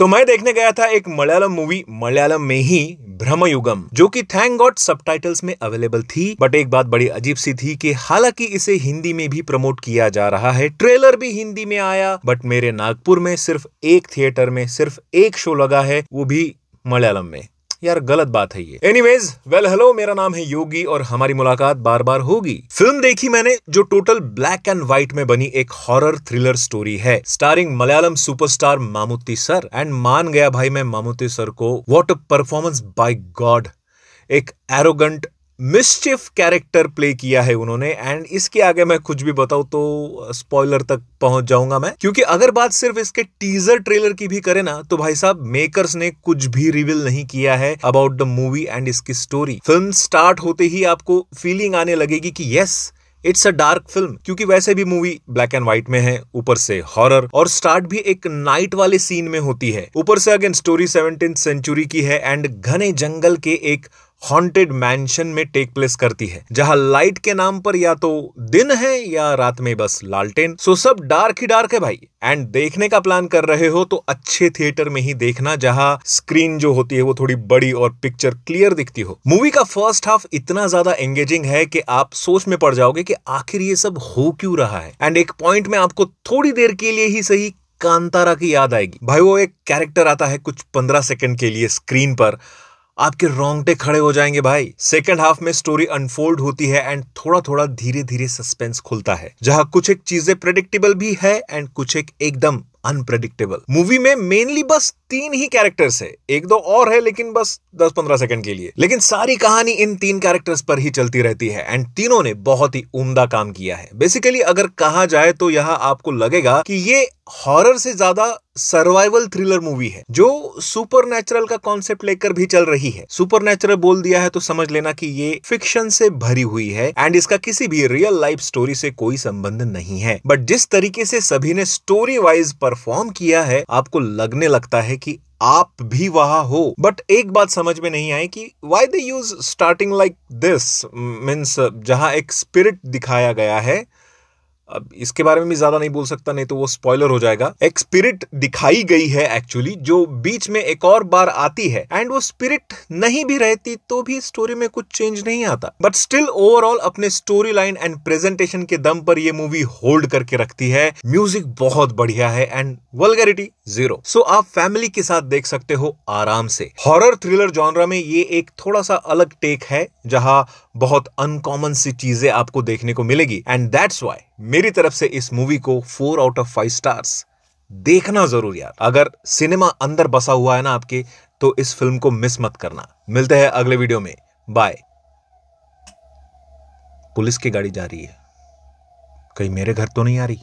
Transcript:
तो मैं देखने गया था एक मलयालम मूवी मलयालम में ही ब्रह्मयुगम जो कि थैंक गॉड सब में अवेलेबल थी बट एक बात बड़ी अजीब सी थी कि हालांकि इसे हिंदी में भी प्रमोट किया जा रहा है ट्रेलर भी हिंदी में आया बट मेरे नागपुर में सिर्फ एक थिएटर में सिर्फ एक शो लगा है वो भी मलयालम में यार गलत बात है ये एनीवेज वेल हेलो मेरा नाम है योगी और हमारी मुलाकात बार बार होगी फिल्म देखी मैंने जो टोटल ब्लैक एंड व्हाइट में बनी एक हॉरर थ्रिलर स्टोरी है starring Malayalam superstar Mammootty sir and मान गया भाई मैं मामूती सर को what a performance by God एक एरोगंट मिस्चिफ कैरेक्टर प्ले किया है उन्होंने एंड इसके आगे मैं कुछ भी बताऊं तो स्पॉइलर तक पहुंच जाऊंगा मैं क्योंकि अगर बात सिर्फ इसके टीजर ट्रेलर की भी करें ना तो भाई साहब मेकर्स ने कुछ भी रिवील नहीं किया है अबाउट द मूवी एंड इसकी स्टोरी फिल्म स्टार्ट होते ही आपको फीलिंग आने लगेगी कि yes it's a dark film क्योंकि वैसे भी मूवी ब्लैक एंड व्हाइट में है ऊपर से हॉरर और स्टार्ट भी एक नाइट वाले सीन में होती है ऊपर से अगेन स्टोरी सेवनटीन सेंचुरी की है एंड घने जंगल के एक हॉन्टेड मैंशन में टेक प्लेस करती है जहां लाइट के नाम पर या तो दिन है या रात में बस लालटेन सो सब डार्क ही डार्क है भाई एंड देखने का प्लान कर रहे हो तो अच्छे थिएटर में ही देखना जहां स्क्रीन जो होती है वो थोड़ी बड़ी और पिक्चर क्लियर दिखती हो मूवी का फर्स्ट हाफ इतना ज्यादा एंगेजिंग है कि आप सोच में पड़ जाओगे कि आखिर ये सब हो क्यों रहा है एंड एक पॉइंट में आपको थोड़ी देर के लिए ही सही कांतारा की याद आएगी भाई वो एक कैरेक्टर आता है कुछ पंद्रह सेकंड के लिए स्क्रीन पर आपके रोंगटे खड़े हो जाएंगे भाई सेकंड हाफ में स्टोरी अनफोल्ड होती है एंड थोड़ा थोड़ा धीरे धीरे सस्पेंस खुलता है जहां कुछ एक चीजें प्रेडिक्टेबल भी है एंड कुछ एक एकदम अनप्रेडिक्टेबल मूवी में मेनली बस तीन ही कैरेक्टर्स है एक दो और है लेकिन बस 10-15 सेकंड के लिए लेकिन सारी कहानी इन तीन कैरेक्टर्स पर ही चलती रहती है एंड तीनों ने बहुत ही उम्दा काम किया है बेसिकली अगर कहा जाए तो यहाँ आपको लगेगा कि ये हॉरर से ज्यादा सर्वाइवल थ्रिलर मूवी है जो सुपर नेचुरल का कॉन्सेप्ट लेकर भी चल रही है सुपर नेचुरल बोल दिया है तो समझ लेना कि ये फिक्शन से भरी हुई है एंड इसका किसी भी रियल लाइफ स्टोरी से कोई संबंध नहीं है बट जिस तरीके से सभी ने स्टोरी वाइज पर परफॉर्म किया है आपको लगने लगता है कि आप भी वहां हो बट एक बात समझ में नहीं आई कि why they use starting like this means जहां एक स्पिरिट दिखाया गया है अब इसके बारे में भी ज्यादा नहीं बोल सकता नहीं तो वो स्पॉइलर हो जाएगा एक स्पिरिट दिखाई गई है एक्चुअली जो बीच में एक और बार आती है एंड वो स्पिरिट नहीं भी रहती तो भी स्टोरी में कुछ चेंज नहीं आता बट स्टिल ओवरऑल अपने स्टोरी लाइन एंड प्रेजेंटेशन के दम पर ये मूवी होल्ड करके रखती है म्यूजिक बहुत बढ़िया है एंड वल्गरिटी जीरो सो आप फैमिली के साथ देख सकते हो आराम से हॉरर थ्रिलर जॉनरा में ये एक थोड़ा सा अलग टेक है जहां बहुत अनकॉमन सी चीजें आपको देखने को मिलेगी एंड दैट्स वाई मेरी तरफ से इस मूवी को four out of five stars देखना जरूर यार अगर सिनेमा अंदर बसा हुआ है ना आपके तो इस फिल्म को मिस मत करना मिलते हैं अगले वीडियो में बाय पुलिस की गाड़ी जा रही है कहीं मेरे घर तो नहीं आ रही